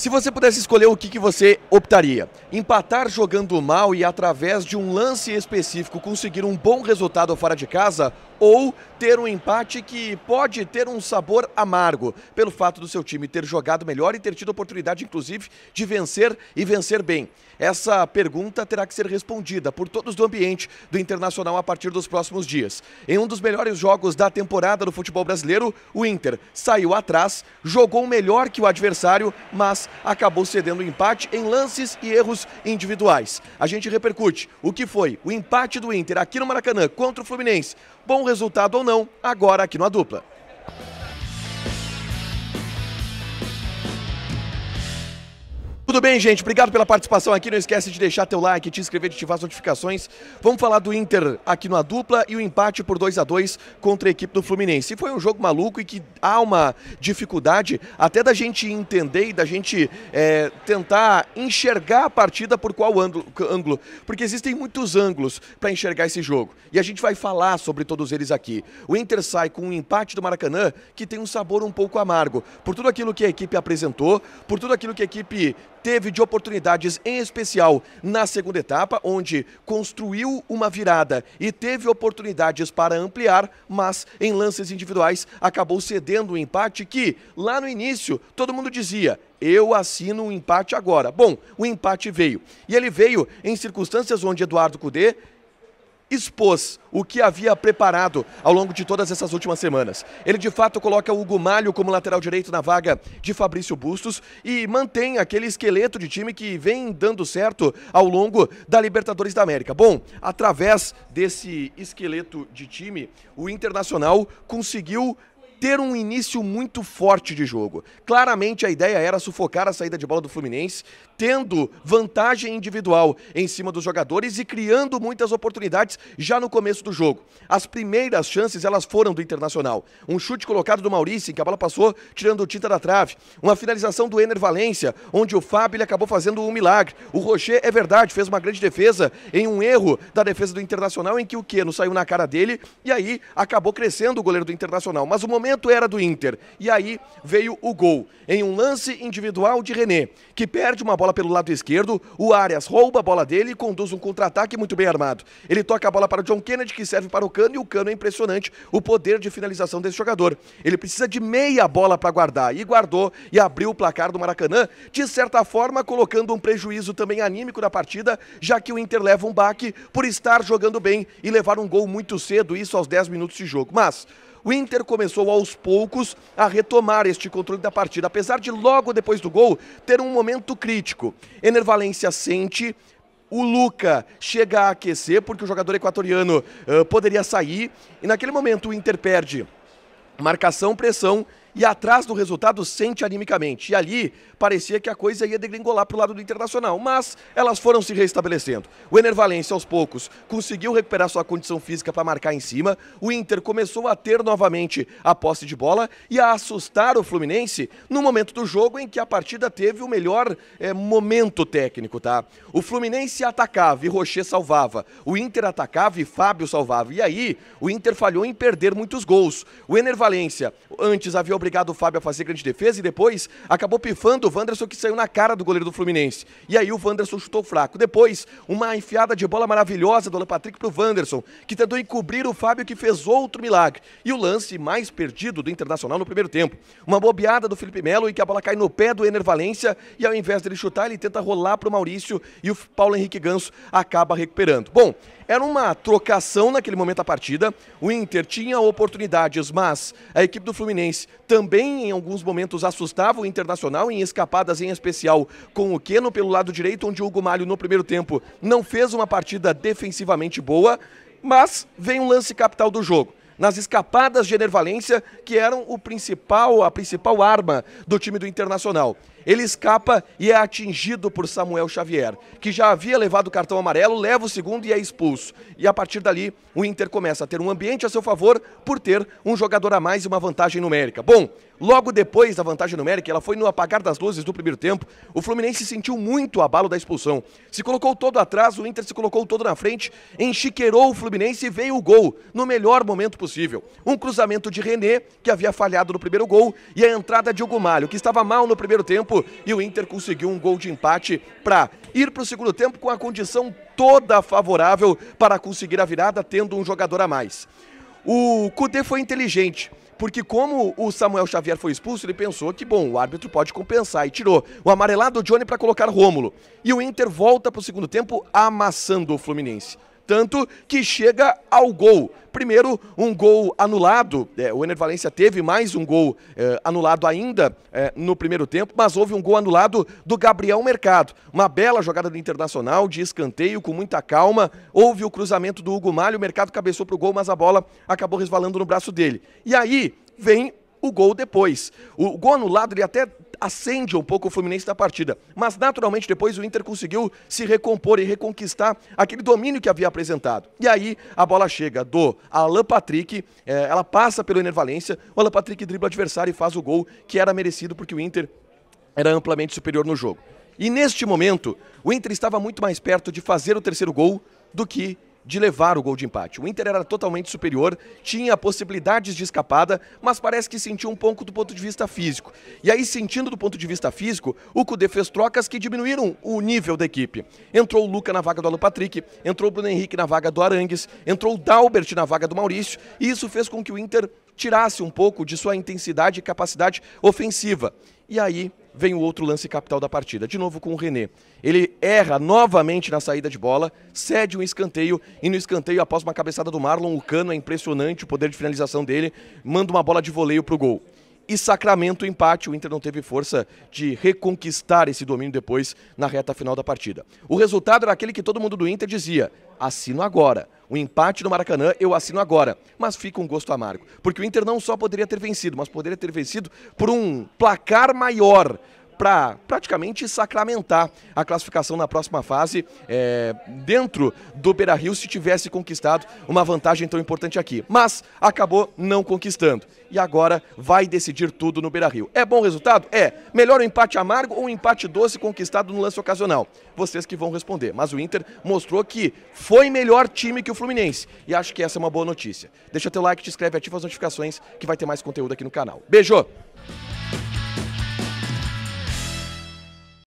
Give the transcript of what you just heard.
Se você pudesse escolher o que, que você optaria? Empatar jogando mal e através de um lance específico conseguir um bom resultado fora de casa ou ter um empate que pode ter um sabor amargo pelo fato do seu time ter jogado melhor e ter tido oportunidade, inclusive, de vencer e vencer bem? Essa pergunta terá que ser respondida por todos do ambiente do Internacional a partir dos próximos dias. Em um dos melhores jogos da temporada do futebol brasileiro, o Inter saiu atrás, jogou melhor que o adversário, mas acabou cedendo o empate em lances e erros individuais. A gente repercute o que foi o empate do Inter aqui no Maracanã contra o Fluminense. Bom resultado ou não, agora aqui no A Dupla. Tudo bem, gente? Obrigado pela participação aqui. Não esquece de deixar teu like, te inscrever, de ativar as notificações. Vamos falar do Inter aqui na dupla e o empate por 2 a 2 contra a equipe do Fluminense. E foi um jogo maluco e que há uma dificuldade até da gente entender e da gente é, tentar enxergar a partida por qual ângulo. Porque existem muitos ângulos para enxergar esse jogo. E a gente vai falar sobre todos eles aqui. O Inter sai com um empate do Maracanã que tem um sabor um pouco amargo. Por tudo aquilo que a equipe apresentou, por tudo aquilo que a equipe teve de oportunidades, em especial na segunda etapa, onde construiu uma virada e teve oportunidades para ampliar, mas em lances individuais acabou cedendo o um empate que, lá no início, todo mundo dizia. Eu assino o um empate agora. Bom, o empate veio. E ele veio em circunstâncias onde Eduardo Cudê expôs o que havia preparado ao longo de todas essas últimas semanas. Ele de fato coloca o Hugo Malho como lateral direito na vaga de Fabrício Bustos e mantém aquele esqueleto de time que vem dando certo ao longo da Libertadores da América. Bom, através desse esqueleto de time, o Internacional conseguiu ter um início muito forte de jogo. Claramente a ideia era sufocar a saída de bola do Fluminense, tendo vantagem individual em cima dos jogadores e criando muitas oportunidades já no começo do jogo. As primeiras chances elas foram do Internacional. Um chute colocado do Maurício, em que a bola passou tirando o tinta da trave. Uma finalização do Ener Valência, onde o Fábio acabou fazendo um milagre. O Rocher, é verdade, fez uma grande defesa em um erro da defesa do Internacional em que o Queno saiu na cara dele e aí acabou crescendo o goleiro do Internacional. Mas o momento era do Inter. E aí veio o gol, em um lance individual de René, que perde uma bola pelo lado esquerdo, o Arias rouba a bola dele e conduz um contra-ataque muito bem armado. Ele toca a bola para o John Kennedy, que serve para o Cano, e o Cano é impressionante o poder de finalização desse jogador. Ele precisa de meia bola para guardar, e guardou e abriu o placar do Maracanã, de certa forma colocando um prejuízo também anímico na partida, já que o Inter leva um baque por estar jogando bem e levar um gol muito cedo, isso aos 10 minutos de jogo. Mas o Inter começou aos poucos a retomar este controle da partida, apesar de logo depois do gol ter um momento crítico. Enervalência sente, o Luca chega a aquecer, porque o jogador equatoriano uh, poderia sair. E naquele momento o Inter perde marcação, pressão e atrás do resultado sente animicamente. E ali parecia que a coisa ia degringolar para o lado do Internacional, mas elas foram se reestabelecendo. O Enervalência, aos poucos, conseguiu recuperar sua condição física para marcar em cima, o Inter começou a ter novamente a posse de bola e a assustar o Fluminense no momento do jogo em que a partida teve o melhor é, momento técnico, tá? O Fluminense atacava e Rocher salvava, o Inter atacava e Fábio salvava, e aí o Inter falhou em perder muitos gols. O Enervalência, antes havia obrigado o Fábio a fazer grande defesa e depois acabou pifando o Wanderson que saiu na cara do goleiro do Fluminense. E aí o Wanderson chutou fraco. Depois, uma enfiada de bola maravilhosa do Alan Patrick pro Wanderson, que tentou encobrir o Fábio que fez outro milagre. E o lance mais perdido do Internacional no primeiro tempo. Uma bobeada do Felipe Melo e que a bola cai no pé do Ener Valência e ao invés dele chutar, ele tenta rolar pro Maurício e o Paulo Henrique Ganso acaba recuperando. Bom, era uma trocação naquele momento da partida. O Inter tinha oportunidades, mas a equipe do Fluminense também em alguns momentos assustava o Internacional em escapadas em especial com o Queno pelo lado direito, onde o Hugo Malho no primeiro tempo não fez uma partida defensivamente boa, mas vem um lance capital do jogo nas escapadas de Enervalência, que eram o principal, a principal arma do time do Internacional. Ele escapa e é atingido por Samuel Xavier, que já havia levado o cartão amarelo, leva o segundo e é expulso. E a partir dali, o Inter começa a ter um ambiente a seu favor por ter um jogador a mais e uma vantagem numérica. Bom, Logo depois da vantagem numérica, ela foi no apagar das luzes do primeiro tempo. O Fluminense sentiu muito o abalo da expulsão. Se colocou todo atrás, o Inter se colocou todo na frente, enchiqueirou o Fluminense e veio o gol no melhor momento possível. Um cruzamento de René, que havia falhado no primeiro gol, e a entrada de Hugo Malho, que estava mal no primeiro tempo, e o Inter conseguiu um gol de empate para ir para o segundo tempo com a condição toda favorável para conseguir a virada, tendo um jogador a mais. O Cudê foi inteligente porque como o Samuel Xavier foi expulso, ele pensou que, bom, o árbitro pode compensar e tirou o amarelado Johnny para colocar Rômulo. E o Inter volta para o segundo tempo amassando o Fluminense tanto que chega ao gol. Primeiro, um gol anulado. É, o Ener Valência teve mais um gol é, anulado ainda é, no primeiro tempo, mas houve um gol anulado do Gabriel Mercado. Uma bela jogada do Internacional, de escanteio, com muita calma. Houve o cruzamento do Hugo Malho, o Mercado cabeçou para o gol, mas a bola acabou resvalando no braço dele. E aí vem o gol depois. O gol anulado, ele até acende um pouco o Fluminense da partida. Mas naturalmente depois o Inter conseguiu se recompor e reconquistar aquele domínio que havia apresentado. E aí a bola chega do Alan Patrick, é, ela passa pelo Ener Valência, o Alan Patrick dribla o adversário e faz o gol que era merecido porque o Inter era amplamente superior no jogo. E neste momento, o Inter estava muito mais perto de fazer o terceiro gol do que de levar o gol de empate. O Inter era totalmente superior, tinha possibilidades de escapada, mas parece que sentiu um pouco do ponto de vista físico. E aí, sentindo do ponto de vista físico, o Cudê fez trocas que diminuíram o nível da equipe. Entrou o Luca na vaga do Alan Patrick, entrou o Bruno Henrique na vaga do Arangues, entrou o Dalbert na vaga do Maurício, e isso fez com que o Inter tirasse um pouco de sua intensidade e capacidade ofensiva. E aí vem o outro lance capital da partida. De novo com o René. Ele erra novamente na saída de bola, cede um escanteio e no escanteio, após uma cabeçada do Marlon, o cano é impressionante, o poder de finalização dele, manda uma bola de voleio para o gol e Sacramento empate. O Inter não teve força de reconquistar esse domínio depois na reta final da partida. O resultado era aquele que todo mundo do Inter dizia: assino agora. O empate no Maracanã eu assino agora, mas fica um gosto amargo, porque o Inter não só poderia ter vencido, mas poderia ter vencido por um placar maior, para praticamente sacramentar a classificação na próxima fase é, dentro do Beira Rio se tivesse conquistado uma vantagem tão importante aqui. Mas acabou não conquistando. E agora vai decidir tudo no Beira Rio. É bom resultado? É. Melhor um empate amargo ou um empate doce conquistado no lance ocasional? Vocês que vão responder. Mas o Inter mostrou que foi melhor time que o Fluminense. E acho que essa é uma boa notícia. Deixa teu like, te inscreve, ativa as notificações que vai ter mais conteúdo aqui no canal. Beijo!